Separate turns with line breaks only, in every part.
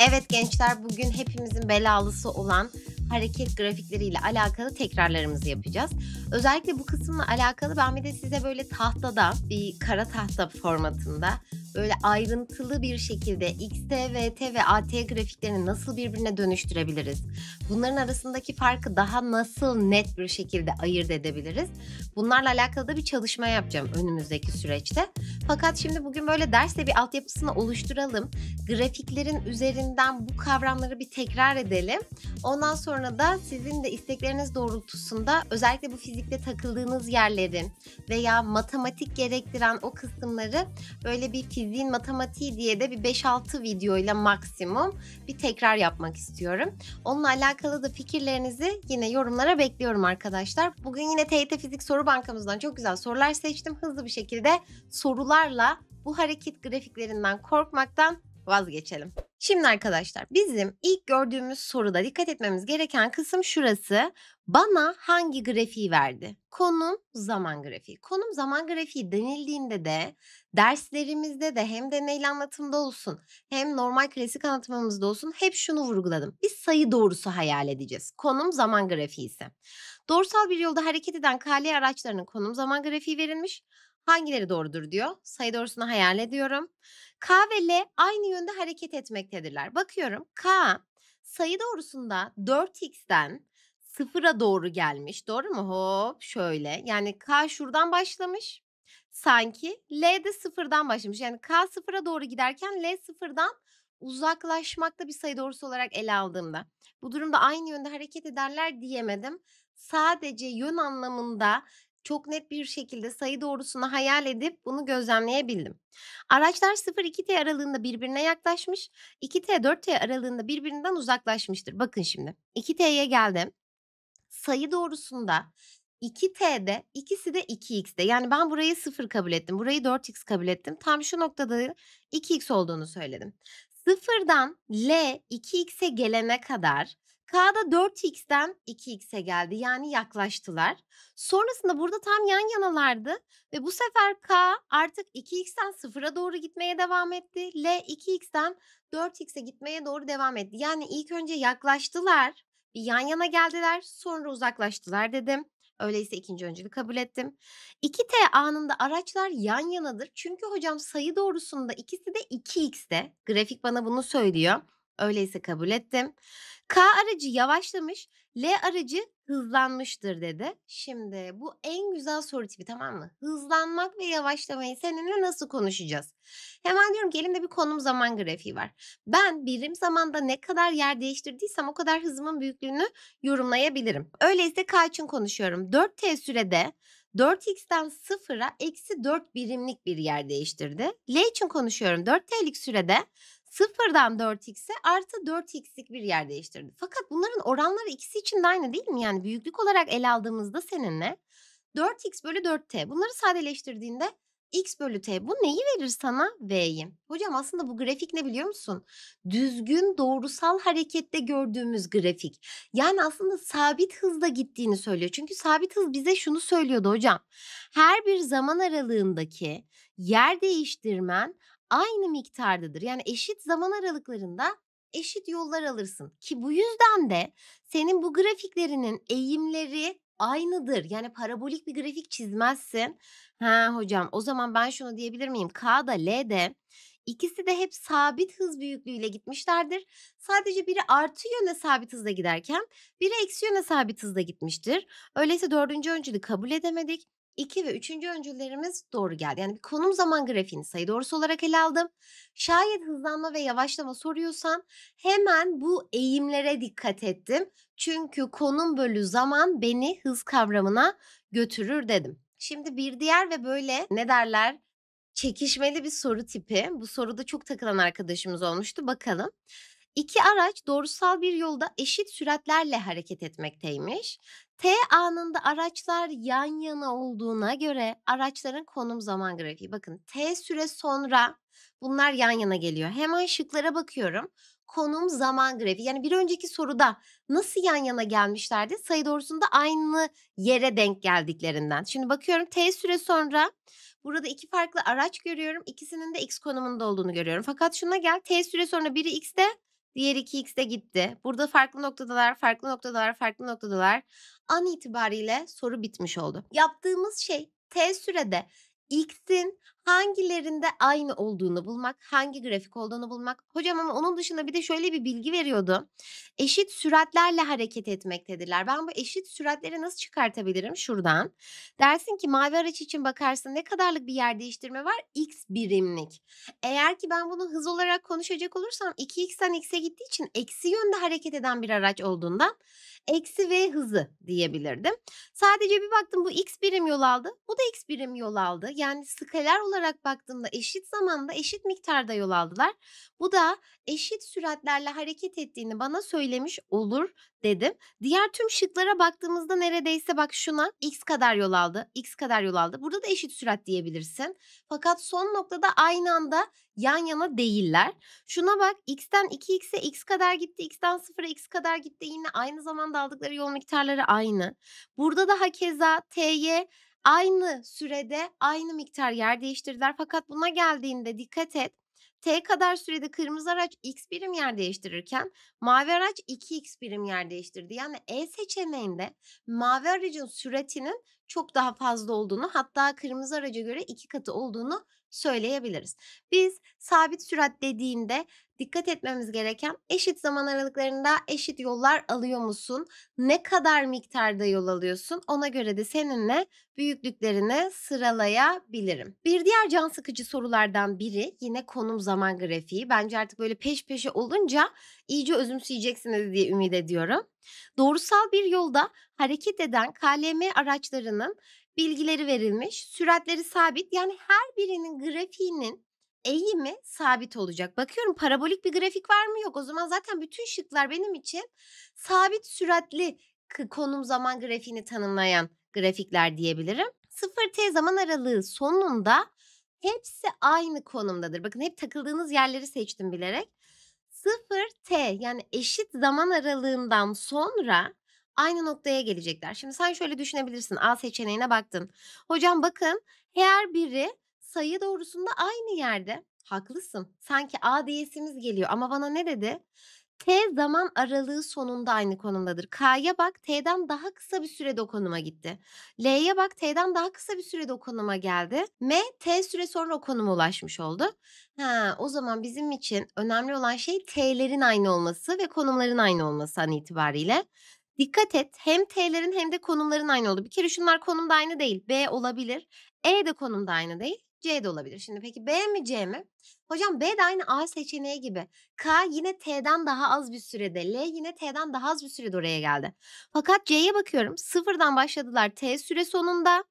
Evet gençler bugün hepimizin belalısı olan hareket grafikleriyle alakalı tekrarlarımızı yapacağız. Özellikle bu kısımla alakalı ben bir de size böyle tahtada bir kara tahta formatında böyle ayrıntılı bir şekilde XT, VT ve AT grafiklerini nasıl birbirine dönüştürebiliriz? Bunların arasındaki farkı daha nasıl net bir şekilde ayırt edebiliriz? Bunlarla alakalı da bir çalışma yapacağım önümüzdeki süreçte. Fakat şimdi bugün böyle derste bir altyapısını oluşturalım. Grafiklerin üzerinden bu kavramları bir tekrar edelim. Ondan sonra sonra da sizin de istekleriniz doğrultusunda özellikle bu fizikte takıldığınız yerleri veya matematik gerektiren o kısımları böyle bir fiziğin matematiği diye de bir 5-6 videoyla maksimum bir tekrar yapmak istiyorum. Onunla alakalı da fikirlerinizi yine yorumlara bekliyorum arkadaşlar. Bugün yine TYT Fizik Soru Bankamızdan çok güzel sorular seçtim. Hızlı bir şekilde sorularla bu hareket grafiklerinden korkmaktan vazgeçelim. Şimdi arkadaşlar bizim ilk gördüğümüz soruda dikkat etmemiz gereken kısım şurası. Bana hangi grafiği verdi? Konum zaman grafiği. Konum zaman grafiği denildiğinde de derslerimizde de hem deneyli anlatımda olsun hem normal klasik anlatımımızda olsun hep şunu vurguladım. Bir sayı doğrusu hayal edeceğiz. Konum zaman grafiği ise. Doğrusal bir yolda hareket eden kale araçlarının konum zaman grafiği verilmiş. Hangileri doğrudur diyor. Sayı doğrusunu hayal ediyorum. K ve L aynı yönde hareket etmektedirler. Bakıyorum K sayı doğrusunda 4x'ten 0'a doğru gelmiş. Doğru mu? Hop şöyle. Yani K şuradan başlamış. Sanki L de 0'dan başlamış. Yani K 0'a doğru giderken L 0'dan uzaklaşmakta bir sayı doğrusu olarak ele aldığımda. Bu durumda aynı yönde hareket ederler diyemedim. Sadece yön anlamında çok net bir şekilde sayı doğrusunu hayal edip bunu gözlemleyebildim. Araçlar 0-2T aralığında birbirine yaklaşmış, 2T-4T aralığında birbirinden uzaklaşmıştır. Bakın şimdi 2T'ye geldim. Sayı doğrusunda 2T'de ikisi de 2X'de. Yani ben burayı 0 kabul ettim. Burayı 4X kabul ettim. Tam şu noktada 2X olduğunu söyledim. 0'dan L 2X'e gelene kadar K'da 4x'ten 2x'e geldi yani yaklaştılar. Sonrasında burada tam yan yanalardı ve bu sefer K artık 2x'ten 0'a doğru gitmeye devam etti. L 2x'ten 4x'e gitmeye doğru devam etti. Yani ilk önce yaklaştılar, bir yan yana geldiler, sonra uzaklaştılar dedim. Öyleyse ikinci öncülü kabul ettim. 2T anında araçlar yan yanadır. Çünkü hocam sayı doğrusunda ikisi de 2x'te. Grafik bana bunu söylüyor. Öyleyse kabul ettim. K aracı yavaşlamış, L aracı hızlanmıştır dedi. Şimdi bu en güzel soru tipi tamam mı? Hızlanmak ve yavaşlamayı seninle nasıl konuşacağız? Hemen diyorum ki elimde bir konum zaman grafiği var. Ben birim zamanda ne kadar yer değiştirdiysem o kadar hızımın büyüklüğünü yorumlayabilirim. Öyleyse K için konuşuyorum. 4T sürede 4x'ten 0'a eksi 4 birimlik bir yer değiştirdi. L için konuşuyorum. 4T'lik sürede Sıfırdan 4x'e artı 4x'lik bir yer değiştirdi. Fakat bunların oranları ikisi için de aynı değil mi? Yani büyüklük olarak ele aldığımızda seninle 4x bölü 4t. Bunları sadeleştirdiğinde x bölü t. Bu neyi verir sana? V'yi. Hocam aslında bu grafik ne biliyor musun? Düzgün doğrusal harekette gördüğümüz grafik. Yani aslında sabit hızla gittiğini söylüyor. Çünkü sabit hız bize şunu söylüyordu hocam. Her bir zaman aralığındaki yer değiştirmen aynı miktardadır. Yani eşit zaman aralıklarında eşit yollar alırsın. Ki bu yüzden de senin bu grafiklerinin eğimleri aynıdır. Yani parabolik bir grafik çizmezsin. Ha hocam o zaman ben şunu diyebilir miyim? K'da L'de ikisi de hep sabit hız büyüklüğüyle gitmişlerdir. Sadece biri artı yöne sabit hızla giderken biri eksi yöne sabit hızla gitmiştir. Öyleyse dördüncü öncülü kabul edemedik. 2 ve 3. öncüllerimiz doğru geldi. Yani bir konum zaman grafiğini sayı doğrusu olarak ele aldım. Şayet hızlanma ve yavaşlama soruyorsan hemen bu eğimlere dikkat ettim. Çünkü konum bölü zaman beni hız kavramına götürür dedim. Şimdi bir diğer ve böyle ne derler çekişmeli bir soru tipi. Bu soruda çok takılan arkadaşımız olmuştu. Bakalım. İki araç doğrusal bir yolda eşit süratlerle hareket etmekteymiş. T anında araçlar yan yana olduğuna göre araçların konum zaman grafiği. Bakın T süre sonra bunlar yan yana geliyor. Hemen şıklara bakıyorum. Konum zaman grafiği. Yani bir önceki soruda nasıl yan yana gelmişlerdi? Sayı doğrusunda aynı yere denk geldiklerinden. Şimdi bakıyorum T süre sonra Burada iki farklı araç görüyorum. İkisinin de x konumunda olduğunu görüyorum. Fakat şuna gel. T süre sonra biri x'te, Diğer iki x de gitti. Burada farklı noktadalar, farklı noktadalar, farklı noktadalar. An itibariyle soru bitmiş oldu. Yaptığımız şey t sürede x'in hangilerinde aynı olduğunu bulmak, hangi grafik olduğunu bulmak. Hocam ama onun dışında bir de şöyle bir bilgi veriyordu. Eşit süratlerle hareket etmek dediler. Ben bu eşit süratleri nasıl çıkartabilirim şuradan? Dersin ki mavi araç için bakarsın ne kadarlık bir yer değiştirme var? X birimlik. Eğer ki ben bunu hız olarak konuşacak olursam 2x'ten x'e gittiği için eksi yönde hareket eden bir araç olduğundan eksi v hızı diyebilirdim. Sadece bir baktım bu x birim yol aldı. Bu da x birim yol aldı. Yani skaler olarak olarak baktığımda eşit zamanda eşit miktarda yol aldılar. Bu da eşit süratlerle hareket ettiğini bana söylemiş olur dedim. Diğer tüm şıklara baktığımızda neredeyse bak şuna x kadar yol aldı, x kadar yol aldı. Burada da eşit sürat diyebilirsin. Fakat son noktada aynı anda yan yana değiller. Şuna bak x'ten 2x'e x kadar gitti, x'ten 0'a x kadar gitti. Yine aynı zamanda aldıkları yol miktarları aynı. Burada da hakeza t'ye Aynı sürede aynı miktar yer değiştirdiler. Fakat buna geldiğinde dikkat et. T kadar sürede kırmızı araç x birim yer değiştirirken mavi araç 2x birim yer değiştirdi. Yani E seçeneğinde mavi aracın süratinin çok daha fazla olduğunu hatta kırmızı araca göre iki katı olduğunu söyleyebiliriz. Biz sabit sürat dediğinde dikkat etmemiz gereken eşit zaman aralıklarında eşit yollar alıyor musun? Ne kadar miktarda yol alıyorsun? Ona göre de seninle büyüklüklerini sıralayabilirim. Bir diğer can sıkıcı sorulardan biri yine konum zaman grafiği. Bence artık böyle peş peşe olunca iyice özümseyeceksiniz diye ümit ediyorum. Doğrusal bir yolda hareket eden KLM araçlarının bilgileri verilmiş, süratleri sabit. Yani her birinin grafiğinin eğimi sabit olacak. Bakıyorum parabolik bir grafik var mı? Yok. O zaman zaten bütün şıklar benim için sabit süratli konum zaman grafiğini tanımlayan grafikler diyebilirim. 0T zaman aralığı sonunda hepsi aynı konumdadır. Bakın hep takıldığınız yerleri seçtim bilerek. 0T yani eşit zaman aralığından sonra aynı noktaya gelecekler. Şimdi sen şöyle düşünebilirsin. A seçeneğine baktın. Hocam bakın her biri sayı doğrusunda aynı yerde. Haklısın. Sanki A diyesimiz geliyor ama bana ne dedi? T zaman aralığı sonunda aynı konumdadır. K'ya bak T'den daha kısa bir sürede o konuma gitti. L'ye bak T'den daha kısa bir sürede o konuma geldi. M T süre sonra o konuma ulaşmış oldu. Ha, o zaman bizim için önemli olan şey T'lerin aynı olması ve konumların aynı olması an itibariyle. Dikkat et hem T'lerin hem de konumların aynı oldu. Bir kere şunlar konumda aynı değil. B olabilir. E de konumda aynı değil. C de olabilir. Şimdi peki B mi C mi? Hocam B de aynı A seçeneği gibi. K yine T'den daha az bir sürede. L yine T'den daha az bir sürede oraya geldi. Fakat C'ye bakıyorum. Sıfırdan başladılar T süre sonunda.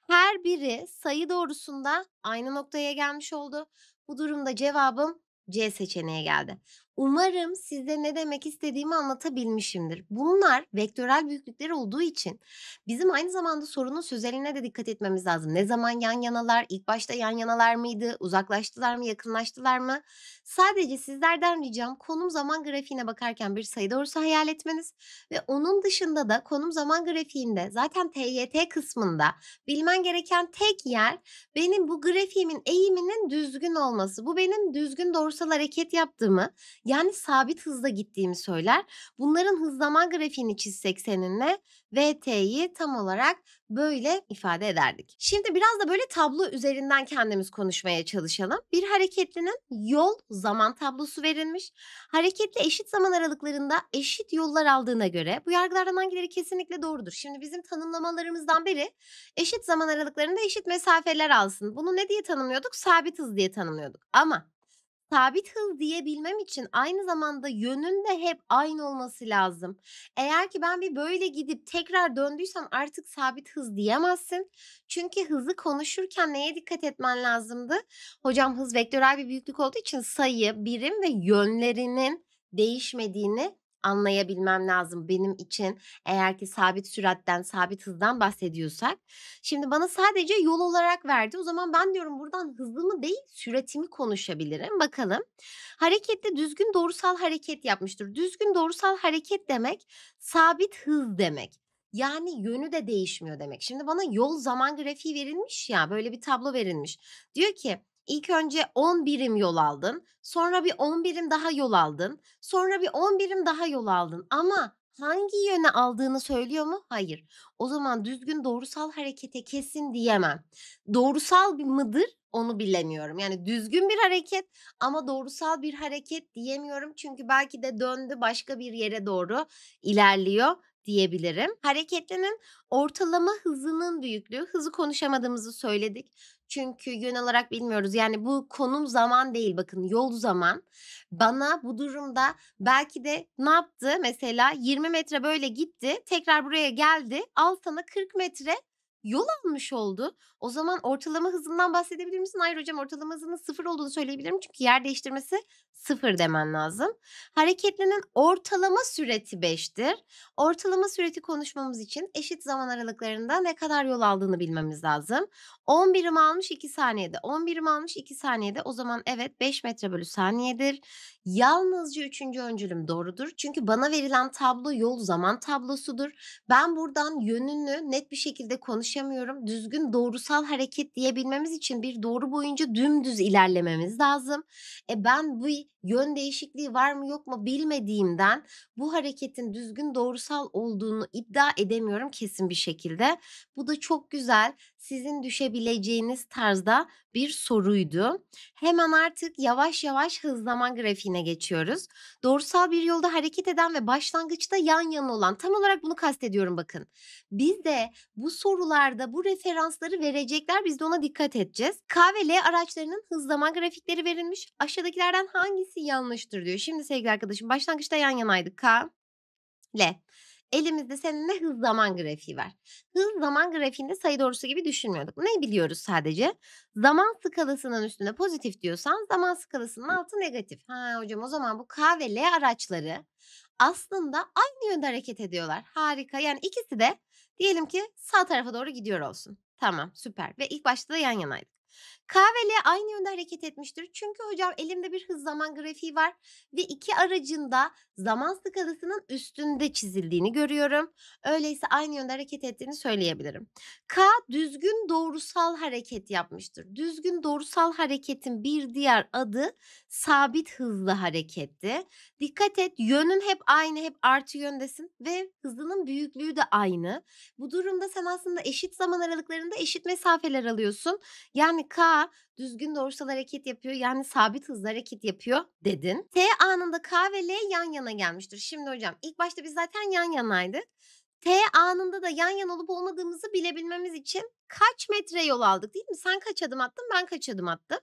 Her biri sayı doğrusunda aynı noktaya gelmiş oldu. Bu durumda cevabım C seçeneği geldi. Umarım size ne demek istediğimi anlatabilmişimdir. Bunlar vektörel büyüklükler olduğu için bizim aynı zamanda sorunun sözeline de dikkat etmemiz lazım. Ne zaman yan yanalar, ilk başta yan yanalar mıydı, uzaklaştılar mı, yakınlaştılar mı? Sadece sizlerden ricam konum zaman grafiğine bakarken bir sayı doğrusu hayal etmeniz ve onun dışında da konum zaman grafiğinde zaten TYT kısmında bilmen gereken tek yer benim bu grafiğimin eğiminin düzgün olması. Bu benim düzgün doğrusal hareket yaptığımı yani sabit hızda gittiğimi söyler. Bunların hız zaman grafiğini çizsek seninle VT'yi tam olarak böyle ifade ederdik. Şimdi biraz da böyle tablo üzerinden kendimiz konuşmaya çalışalım. Bir hareketlinin yol zaman tablosu verilmiş. Hareketli eşit zaman aralıklarında eşit yollar aldığına göre bu yargılardan hangileri kesinlikle doğrudur? Şimdi bizim tanımlamalarımızdan biri eşit zaman aralıklarında eşit mesafeler alsın. Bunu ne diye tanımlıyorduk? Sabit hız diye tanımlıyorduk. Ama sabit hız diyebilmem için aynı zamanda yönün de hep aynı olması lazım. Eğer ki ben bir böyle gidip tekrar döndüysem artık sabit hız diyemezsin. Çünkü hızı konuşurken neye dikkat etmen lazımdı? Hocam hız vektörel bir büyüklük olduğu için sayı, birim ve yönlerinin değişmediğini anlayabilmem lazım benim için. Eğer ki sabit süratten, sabit hızdan bahsediyorsak. Şimdi bana sadece yol olarak verdi. O zaman ben diyorum buradan hızımı değil süratimi konuşabilirim. Bakalım. Harekette düzgün doğrusal hareket yapmıştır. Düzgün doğrusal hareket demek sabit hız demek. Yani yönü de değişmiyor demek. Şimdi bana yol zaman grafiği verilmiş ya böyle bir tablo verilmiş. Diyor ki İlk önce 10 birim yol aldın. Sonra bir 10 birim daha yol aldın. Sonra bir 10 birim daha yol aldın. Ama hangi yöne aldığını söylüyor mu? Hayır. O zaman düzgün doğrusal harekete kesin diyemem. Doğrusal bir mıdır? Onu bilemiyorum. Yani düzgün bir hareket ama doğrusal bir hareket diyemiyorum. Çünkü belki de döndü başka bir yere doğru ilerliyor diyebilirim. Hareketlinin ortalama hızının büyüklüğü, hızı konuşamadığımızı söyledik. Çünkü yön olarak bilmiyoruz. Yani bu konum zaman değil bakın yol zaman. Bana bu durumda belki de ne yaptı mesela 20 metre böyle gitti tekrar buraya geldi altına 40 metre yol almış oldu. O zaman ortalama hızından bahsedebilir misin? Hayır hocam ortalama hızının sıfır olduğunu söyleyebilirim. Çünkü yer değiştirmesi sıfır demen lazım. Hareketlinin ortalama süreti beştir. Ortalama süreti konuşmamız için eşit zaman aralıklarında ne kadar yol aldığını bilmemiz lazım. 10 birim almış 2 saniyede. 10 birim almış 2 saniyede. O zaman evet 5 metre bölü saniyedir. Yalnızca üçüncü öncülüm doğrudur. Çünkü bana verilen tablo yol zaman tablosudur. Ben buradan yönünü net bir şekilde konuş konuşamıyorum. Düzgün doğrusal hareket diyebilmemiz için bir doğru boyunca dümdüz ilerlememiz lazım. E ben bu yön değişikliği var mı yok mu bilmediğimden bu hareketin düzgün doğrusal olduğunu iddia edemiyorum kesin bir şekilde. Bu da çok güzel sizin düşebileceğiniz tarzda bir soruydu. Hemen artık yavaş yavaş hız zaman grafiğine geçiyoruz. Doğrusal bir yolda hareket eden ve başlangıçta yan yana olan tam olarak bunu kastediyorum bakın. Biz de bu sorularda bu referansları verecekler biz de ona dikkat edeceğiz. K ve L araçlarının hız zaman grafikleri verilmiş. Aşağıdakilerden hangisi hangisi yanlıştır diyor. Şimdi sevgili arkadaşım başlangıçta yan yanaydık. K, L. Elimizde seninle hız zaman grafiği var. Hız zaman grafiğinde sayı doğrusu gibi düşünmüyorduk. Ne biliyoruz sadece? Zaman skalasının üstünde pozitif diyorsan zaman skalasının altı negatif. Ha hocam o zaman bu K ve L araçları aslında aynı yönde hareket ediyorlar. Harika. Yani ikisi de diyelim ki sağ tarafa doğru gidiyor olsun. Tamam süper ve ilk başta da yan yanaydık. K ve L aynı yönde hareket etmiştir. Çünkü hocam elimde bir hız zaman grafiği var ve iki aracın da zaman skalasının üstünde çizildiğini görüyorum. Öyleyse aynı yönde hareket ettiğini söyleyebilirim. K düzgün doğrusal hareket yapmıştır. Düzgün doğrusal hareketin bir diğer adı sabit hızlı hareketti. Dikkat et yönün hep aynı hep artı yöndesin ve hızının büyüklüğü de aynı. Bu durumda sen aslında eşit zaman aralıklarında eşit mesafeler alıyorsun. Yani K A düzgün doğrusal hareket yapıyor yani sabit hızla hareket yapıyor dedin. T anında K ve L yan yana gelmiştir. Şimdi hocam ilk başta biz zaten yan yanaydık. T anında da yan yana olup olmadığımızı bilebilmemiz için kaç metre yol aldık değil mi? Sen kaç adım attın ben kaç adım attım.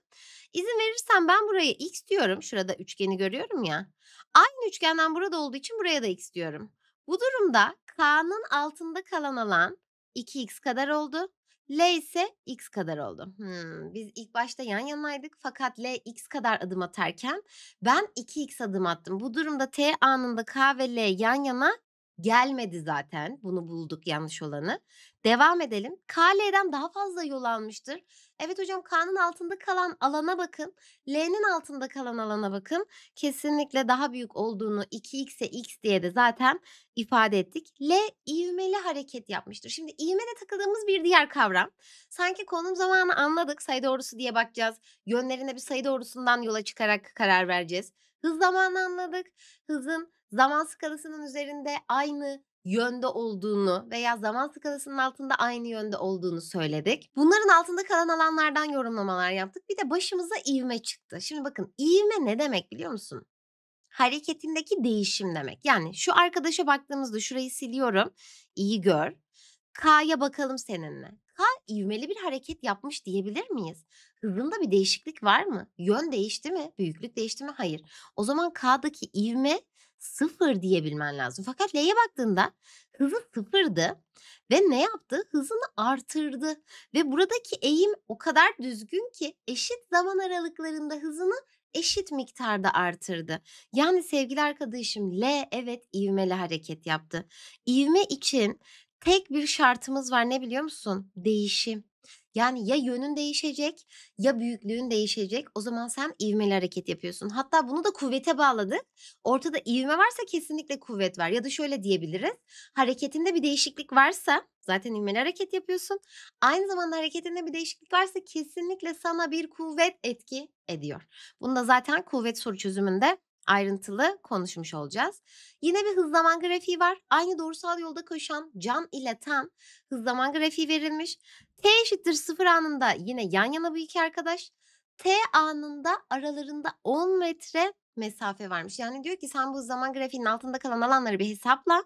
İzin verirsen ben buraya x diyorum. Şurada üçgeni görüyorum ya. Aynı üçgenden burada olduğu için buraya da x diyorum. Bu durumda K'nın altında kalan alan 2x kadar oldu. L ise x kadar oldu. Hmm, biz ilk başta yan yanaydık fakat L x kadar adım atarken ben 2x adım attım. Bu durumda T anında K ve L yan yana Gelmedi zaten. Bunu bulduk yanlış olanı. Devam edelim. K KL'den daha fazla yol almıştır. Evet hocam K'nın altında kalan alana bakın. L'nin altında kalan alana bakın. Kesinlikle daha büyük olduğunu 2x'e x diye de zaten ifade ettik. L ivmeli hareket yapmıştır. Şimdi ivmede takıldığımız bir diğer kavram. Sanki konum zamanı anladık. Sayı doğrusu diye bakacağız. Yönlerine bir sayı doğrusundan yola çıkarak karar vereceğiz. Hız zamanı anladık. Hızın zaman skalasının üzerinde aynı yönde olduğunu veya zaman skalasının altında aynı yönde olduğunu söyledik. Bunların altında kalan alanlardan yorumlamalar yaptık. Bir de başımıza ivme çıktı. Şimdi bakın ivme ne demek biliyor musun? Hareketindeki değişim demek. Yani şu arkadaşa baktığımızda şurayı siliyorum. İyi gör. K'ya bakalım seninle daha ivmeli bir hareket yapmış diyebilir miyiz? Hızında bir değişiklik var mı? Yön değişti mi? Büyüklük değişti mi? Hayır. O zaman K'daki ivme sıfır diyebilmen lazım. Fakat L'ye baktığında hızı sıfırdı ve ne yaptı? Hızını artırdı ve buradaki eğim o kadar düzgün ki eşit zaman aralıklarında hızını eşit miktarda artırdı. Yani sevgili arkadaşım L evet ivmeli hareket yaptı. İvme için Tek bir şartımız var ne biliyor musun? Değişim. Yani ya yönün değişecek ya büyüklüğün değişecek. O zaman sen ivmeli hareket yapıyorsun. Hatta bunu da kuvvete bağladık. Ortada ivme varsa kesinlikle kuvvet var. Ya da şöyle diyebiliriz. Hareketinde bir değişiklik varsa zaten ivmeli hareket yapıyorsun. Aynı zamanda hareketinde bir değişiklik varsa kesinlikle sana bir kuvvet etki ediyor. Bunu da zaten kuvvet soru çözümünde ayrıntılı konuşmuş olacağız. Yine bir hız zaman grafiği var. Aynı doğrusal yolda koşan can ile tan hız zaman grafiği verilmiş. T eşittir sıfır anında yine yan yana bu iki arkadaş. T anında aralarında 10 metre mesafe varmış. Yani diyor ki sen bu zaman grafiğinin altında kalan alanları bir hesapla.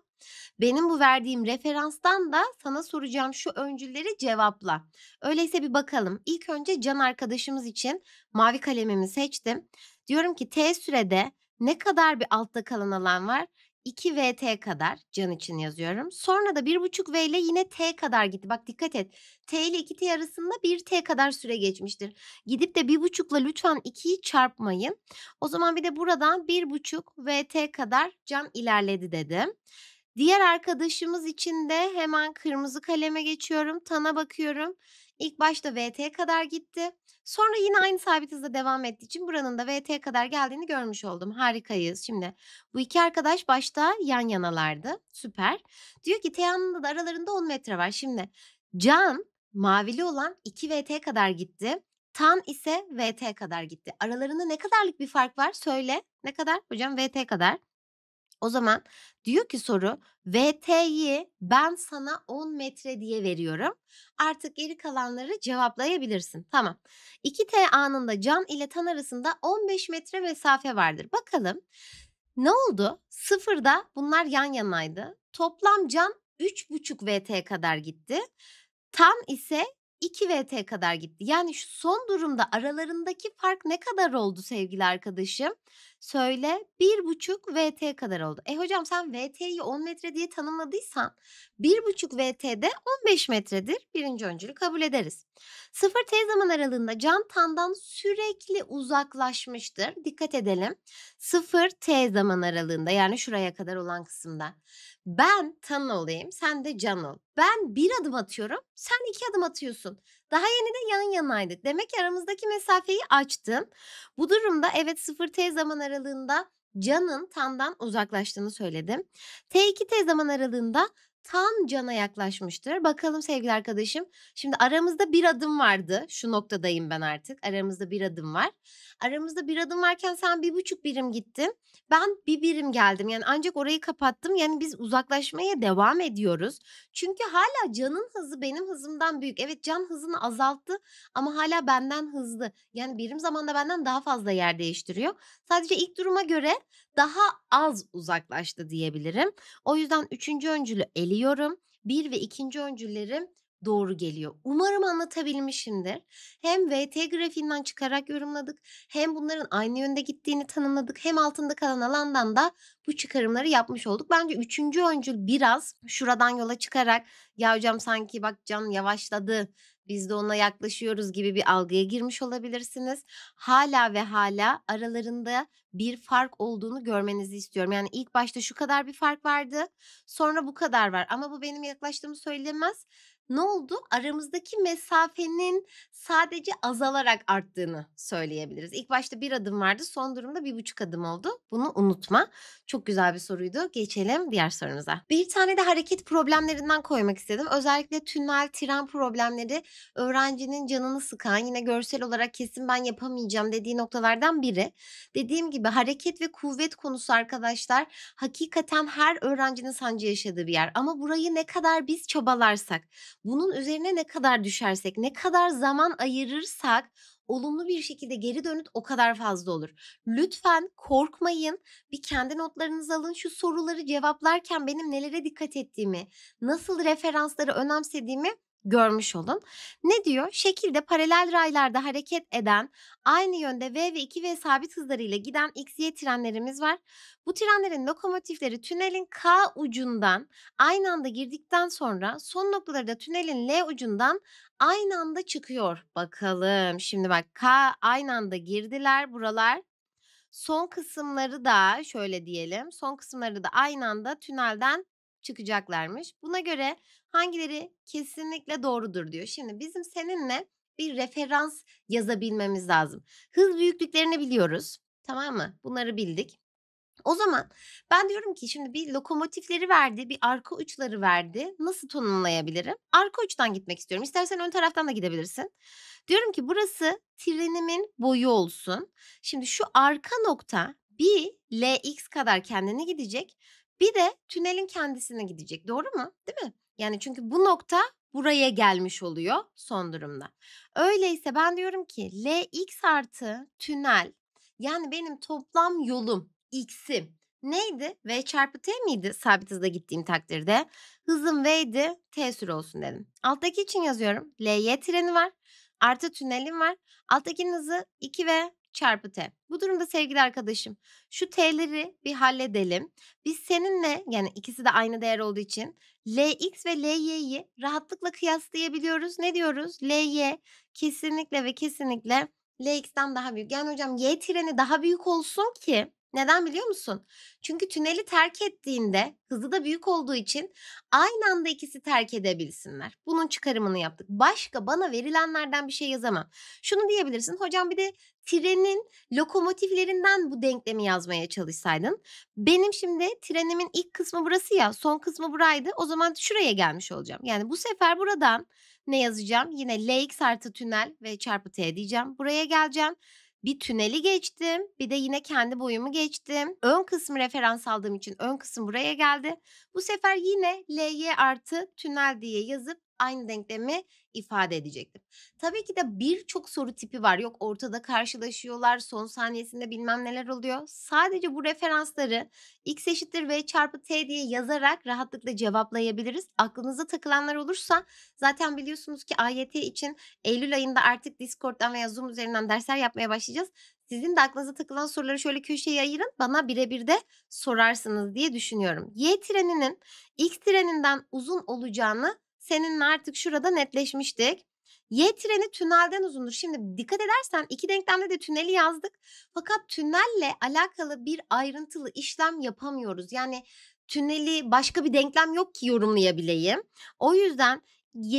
Benim bu verdiğim referanstan da sana soracağım şu öncülleri cevapla. Öyleyse bir bakalım. İlk önce can arkadaşımız için mavi kalemimi seçtim. Diyorum ki T sürede ne kadar bir altta kalan alan var? 2 VT kadar can için yazıyorum. Sonra da 1,5 V ile yine T kadar gitti. Bak dikkat et. T ile 2T arasında 1 T kadar süre geçmiştir. Gidip de 1,5 ile lütfen 2'yi çarpmayın. O zaman bir de buradan 1,5 VT kadar can ilerledi dedim. Diğer arkadaşımız için de hemen kırmızı kaleme geçiyorum. Tana bakıyorum. İlk başta VT kadar gitti. Sonra yine aynı sabit hızla devam ettiği için buranın da VT kadar geldiğini görmüş oldum. Harikayız. Şimdi bu iki arkadaş başta yan yanalardı. Süper. Diyor ki Teyhan'ın da aralarında 10 metre var. Şimdi Can mavili olan 2 VT kadar gitti. Tan ise VT kadar gitti. Aralarında ne kadarlık bir fark var? Söyle. Ne kadar? Hocam VT kadar. O zaman diyor ki soru VT'yi ben sana 10 metre diye veriyorum. Artık geri kalanları cevaplayabilirsin. Tamam. 2T anında can ile tan arasında 15 metre mesafe vardır. Bakalım ne oldu? Sıfırda bunlar yan yanaydı. Toplam can 3,5 VT kadar gitti. Tan ise 2 VT kadar gitti. Yani şu son durumda aralarındaki fark ne kadar oldu sevgili arkadaşım? Söyle 1,5 VT kadar oldu. E hocam sen VT'yi 10 metre diye tanımladıysan 1,5 VT'de 15 metredir. Birinci öncülü kabul ederiz. 0 T zaman aralığında can tandan sürekli uzaklaşmıştır. Dikkat edelim. 0 T zaman aralığında yani şuraya kadar olan kısımda. Ben Tan olayım, sen de Can ol. Ben bir adım atıyorum, sen iki adım atıyorsun. Daha yeni de yan yanaydık. Demek ki aramızdaki mesafeyi açtın. Bu durumda evet 0T zaman aralığında Can'ın Tan'dan uzaklaştığını söyledim. T2T zaman aralığında Tan Can'a yaklaşmıştır. Bakalım sevgili arkadaşım. Şimdi aramızda bir adım vardı. Şu noktadayım ben artık. Aramızda bir adım var. Aramızda bir adım varken sen bir buçuk birim gittin. Ben bir birim geldim. Yani ancak orayı kapattım. Yani biz uzaklaşmaya devam ediyoruz. Çünkü hala canın hızı benim hızımdan büyük. Evet can hızını azalttı ama hala benden hızlı. Yani birim zamanda benden daha fazla yer değiştiriyor. Sadece ilk duruma göre daha az uzaklaştı diyebilirim. O yüzden üçüncü öncülü eliyorum. Bir ve ikinci öncülerim doğru geliyor. Umarım anlatabilmişimdir. Hem VT grafiğinden çıkarak yorumladık, hem bunların aynı yönde gittiğini tanımladık, hem altında kalan alandan da bu çıkarımları yapmış olduk. Bence üçüncü öncül biraz şuradan yola çıkarak ya hocam sanki bak can yavaşladı biz de ona yaklaşıyoruz gibi bir algıya girmiş olabilirsiniz. Hala ve hala aralarında bir fark olduğunu görmenizi istiyorum. Yani ilk başta şu kadar bir fark vardı, sonra bu kadar var. Ama bu benim yaklaştığımı söylemez ne oldu? Aramızdaki mesafenin sadece azalarak arttığını söyleyebiliriz. İlk başta bir adım vardı son durumda bir buçuk adım oldu. Bunu unutma. Çok güzel bir soruydu. Geçelim diğer sorumuza. Bir tane de hareket problemlerinden koymak istedim. Özellikle tünel, tren problemleri öğrencinin canını sıkan yine görsel olarak kesin ben yapamayacağım dediği noktalardan biri. Dediğim gibi hareket ve kuvvet konusu arkadaşlar hakikaten her öğrencinin sancı yaşadığı bir yer. Ama burayı ne kadar biz çabalarsak bunun üzerine ne kadar düşersek, ne kadar zaman ayırırsak olumlu bir şekilde geri dönüt o kadar fazla olur. Lütfen korkmayın. Bir kendi notlarınızı alın. Şu soruları cevaplarken benim nelere dikkat ettiğimi, nasıl referansları önemsediğimi görmüş olun. Ne diyor? Şekilde paralel raylarda hareket eden, aynı yönde V ve 2V sabit hızlarıyla giden XY trenlerimiz var. Bu trenlerin lokomotifleri tünelin K ucundan aynı anda girdikten sonra son noktaları da tünelin L ucundan aynı anda çıkıyor. Bakalım şimdi bak K aynı anda girdiler buralar. Son kısımları da şöyle diyelim. Son kısımları da aynı anda tünelden çıkacaklarmış. Buna göre hangileri kesinlikle doğrudur diyor. Şimdi bizim seninle bir referans yazabilmemiz lazım. Hız büyüklüklerini biliyoruz. Tamam mı? Bunları bildik. O zaman ben diyorum ki şimdi bir lokomotifleri verdi, bir arka uçları verdi. Nasıl tanımlayabilirim? Arka uçtan gitmek istiyorum. İstersen ön taraftan da gidebilirsin. Diyorum ki burası trenimin boyu olsun. Şimdi şu arka nokta bir LX kadar kendine gidecek. Bir de tünelin kendisine gidecek. Doğru mu? Değil mi? Yani çünkü bu nokta buraya gelmiş oluyor son durumda. Öyleyse ben diyorum ki Lx artı tünel yani benim toplam yolum x'im neydi? V çarpı T miydi sabit hızda gittiğim takdirde? Hızım V'ydi T sür olsun dedim. Alttaki için yazıyorum. L'ye treni var. Artı tünelim var. Alttakinin hızı 2V çarpı t. Bu durumda sevgili arkadaşım şu t'leri bir halledelim. Biz seninle yani ikisi de aynı değer olduğu için lx ve ly'yi rahatlıkla kıyaslayabiliyoruz. Ne diyoruz? ly kesinlikle ve kesinlikle lx'den daha büyük. Yani hocam y treni daha büyük olsun ki neden biliyor musun? Çünkü tüneli terk ettiğinde hızı da büyük olduğu için aynı anda ikisi terk edebilsinler. Bunun çıkarımını yaptık. Başka bana verilenlerden bir şey yazamam. Şunu diyebilirsin. Hocam bir de trenin lokomotiflerinden bu denklemi yazmaya çalışsaydın. Benim şimdi trenimin ilk kısmı burası ya son kısmı buraydı. O zaman şuraya gelmiş olacağım. Yani bu sefer buradan ne yazacağım? Yine Lx artı tünel ve çarpı t diyeceğim. Buraya geleceğim bir tüneli geçtim. Bir de yine kendi boyumu geçtim. Ön kısmı referans aldığım için ön kısım buraya geldi. Bu sefer yine LY artı tünel diye yazıp aynı denklemi ifade edecektim. Tabii ki de birçok soru tipi var. Yok ortada karşılaşıyorlar, son saniyesinde bilmem neler oluyor. Sadece bu referansları x eşittir v çarpı t diye yazarak rahatlıkla cevaplayabiliriz. Aklınıza takılanlar olursa zaten biliyorsunuz ki AYT için Eylül ayında artık Discord'dan veya Zoom üzerinden dersler yapmaya başlayacağız. Sizin de aklınıza takılan soruları şöyle köşeye ayırın. Bana birebir de sorarsınız diye düşünüyorum. Y treninin X treninden uzun olacağını seninle artık şurada netleşmiştik. Y treni tünelden uzundur. Şimdi dikkat edersen iki denklemde de tüneli yazdık. Fakat tünelle alakalı bir ayrıntılı işlem yapamıyoruz. Yani tüneli başka bir denklem yok ki yorumlayabileyim. O yüzden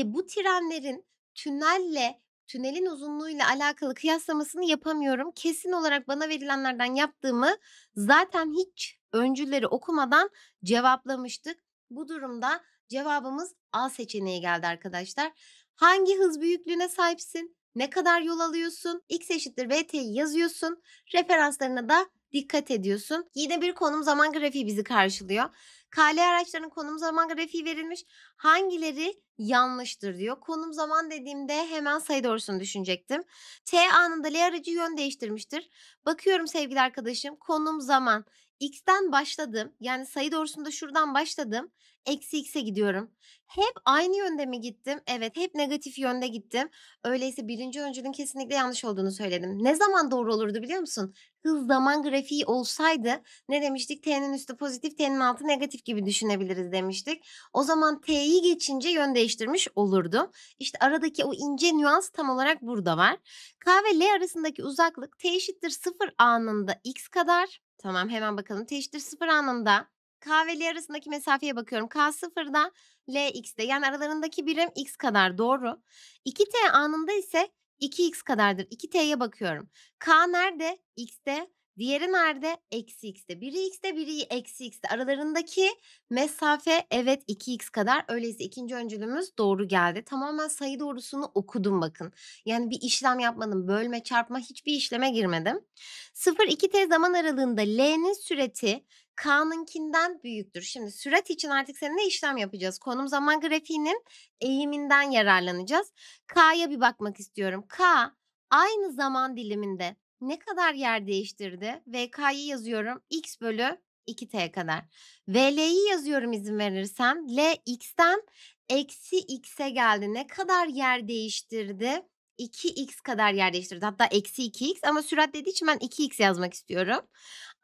bu trenlerin tünelle tünelin uzunluğuyla alakalı kıyaslamasını yapamıyorum. Kesin olarak bana verilenlerden yaptığımı zaten hiç öncüleri okumadan cevaplamıştık. Bu durumda cevabımız A seçeneği geldi arkadaşlar. Hangi hız büyüklüğüne sahipsin? Ne kadar yol alıyorsun? X eşittir VT'yi yazıyorsun. Referanslarına da dikkat ediyorsun. Yine bir konum zaman grafiği bizi karşılıyor. Kale araçlarının konum zaman grafiği verilmiş. Hangileri yanlıştır diyor. Konum zaman dediğimde hemen sayı doğrusunu düşünecektim. T anında L aracı yön değiştirmiştir. Bakıyorum sevgili arkadaşım konum zaman. X'ten başladım. Yani sayı doğrusunda şuradan başladım eksi x'e gidiyorum. Hep aynı yönde mi gittim? Evet hep negatif yönde gittim. Öyleyse birinci öncülün kesinlikle yanlış olduğunu söyledim. Ne zaman doğru olurdu biliyor musun? Hız zaman grafiği olsaydı ne demiştik? T'nin üstü pozitif, T'nin altı negatif gibi düşünebiliriz demiştik. O zaman T'yi geçince yön değiştirmiş olurdu. İşte aradaki o ince nüans tam olarak burada var. K ve L arasındaki uzaklık T eşittir 0 anında x kadar. Tamam hemen bakalım. T eşittir 0 anında K ve L arasındaki mesafeye bakıyorum. K sıfırda L x'de yani aralarındaki birim x kadar doğru. 2T anında ise 2x kadardır. 2T'ye bakıyorum. K nerede? X'de. Diğeri nerede? Eksi x'te. Biri x'te biri eksi x'te. Aralarındaki mesafe evet 2x kadar. Öyleyse ikinci öncülümüz doğru geldi. Tamamen sayı doğrusunu okudum bakın. Yani bir işlem yapmadım. Bölme, çarpma hiçbir işleme girmedim. 0-2t zaman aralığında L'nin süreti K'nınkinden büyüktür. Şimdi sürat için artık seninle işlem yapacağız. Konum zaman grafiğinin eğiminden yararlanacağız. K'ya bir bakmak istiyorum. K aynı zaman diliminde ne kadar yer değiştirdi? VK'yı yazıyorum. X bölü 2T kadar. VL'yi yazıyorum izin verirsen. L X'ten eksi X'e geldi. Ne kadar yer değiştirdi? 2x kadar yer değiştirdi. Hatta eksi 2x ama sürat dediği için ben 2x yazmak istiyorum.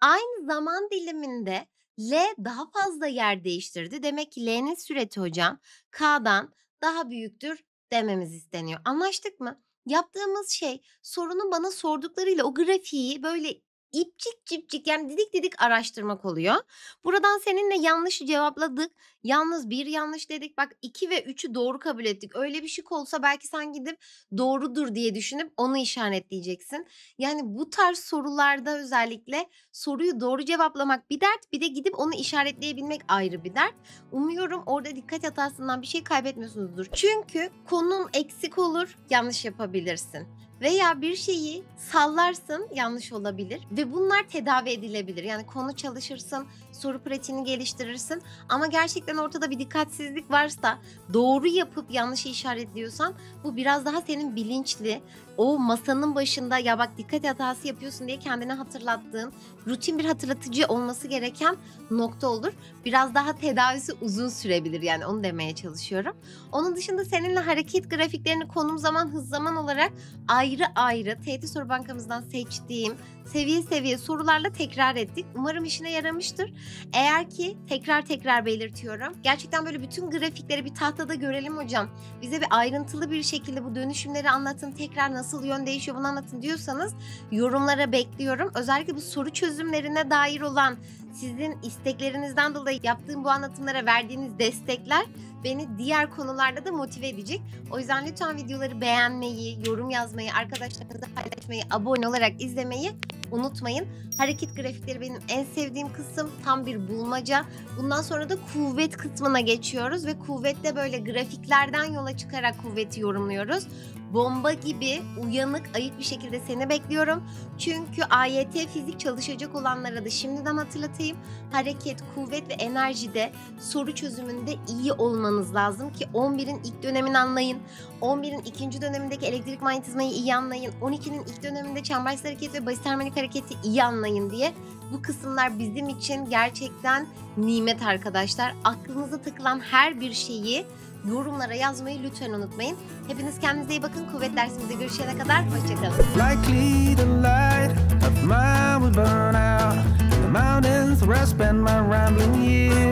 Aynı zaman diliminde L daha fazla yer değiştirdi. Demek ki L'nin süreti hocam K'dan daha büyüktür dememiz isteniyor. Anlaştık mı? Yaptığımız şey sorunun bana sorduklarıyla o grafiği böyle ipçik cipcik yani didik didik araştırmak oluyor. Buradan seninle yanlışı cevapladık. Yalnız bir yanlış dedik. Bak iki ve üçü doğru kabul ettik. Öyle bir şey olsa belki sen gidip doğrudur diye düşünüp onu işaretleyeceksin. Yani bu tarz sorularda özellikle soruyu doğru cevaplamak bir dert bir de gidip onu işaretleyebilmek ayrı bir dert. Umuyorum orada dikkat hatasından bir şey kaybetmiyorsunuzdur. Çünkü konun eksik olur yanlış yapabilirsin veya bir şeyi sallarsın yanlış olabilir ve bunlar tedavi edilebilir. Yani konu çalışırsın, soru pratiğini geliştirirsin. Ama gerçekten ortada bir dikkatsizlik varsa, doğru yapıp yanlışı işaretliyorsan bu biraz daha senin bilinçli, o masanın başında ya bak dikkat hatası yapıyorsun diye kendine hatırlattığın, rutin bir hatırlatıcı olması gereken nokta olur. Biraz daha tedavisi uzun sürebilir yani onu demeye çalışıyorum. Onun dışında seninle hareket grafiklerini konum zaman hız zaman olarak ayrı ayrı TT soru bankamızdan seçtiğim seviye seviye sorularla tekrar ettik. Umarım işine yaramıştır. Eğer ki tekrar tekrar belirtiyorum. Gerçekten böyle bütün grafikleri bir tahtada görelim hocam. Bize bir ayrıntılı bir şekilde bu dönüşümleri anlatın. Tekrar nasıl yön değişiyor bunu anlatın diyorsanız yorumlara bekliyorum. Özellikle bu soru çözümlerine dair olan sizin isteklerinizden dolayı yaptığım bu anlatımlara verdiğiniz destekler beni diğer konularda da motive edecek. O yüzden lütfen videoları beğenmeyi, yorum yazmayı, arkadaşlarınızla paylaşmayı, abone olarak izlemeyi unutmayın. Hareket grafikleri benim en sevdiğim kısım. Tam bir bulmaca. Bundan sonra da kuvvet kısmına geçiyoruz ve kuvvetle böyle grafiklerden yola çıkarak kuvveti yorumluyoruz bomba gibi uyanık, ayık bir şekilde seni bekliyorum. Çünkü AYT fizik çalışacak olanlara da şimdiden hatırlatayım. Hareket, kuvvet ve enerjide soru çözümünde iyi olmanız lazım ki 11'in ilk dönemini anlayın. 11'in ikinci dönemindeki elektrik manyetizmayı iyi anlayın. 12'nin ilk döneminde çembersel hareket ve basit harmonik hareketi iyi anlayın diye bu kısımlar bizim için gerçekten nimet arkadaşlar. Aklınıza takılan her bir şeyi yorumlara yazmayı lütfen unutmayın. Hepiniz kendinize iyi bakın. Kuvvet dersimizde görüşene kadar hoşçakalın.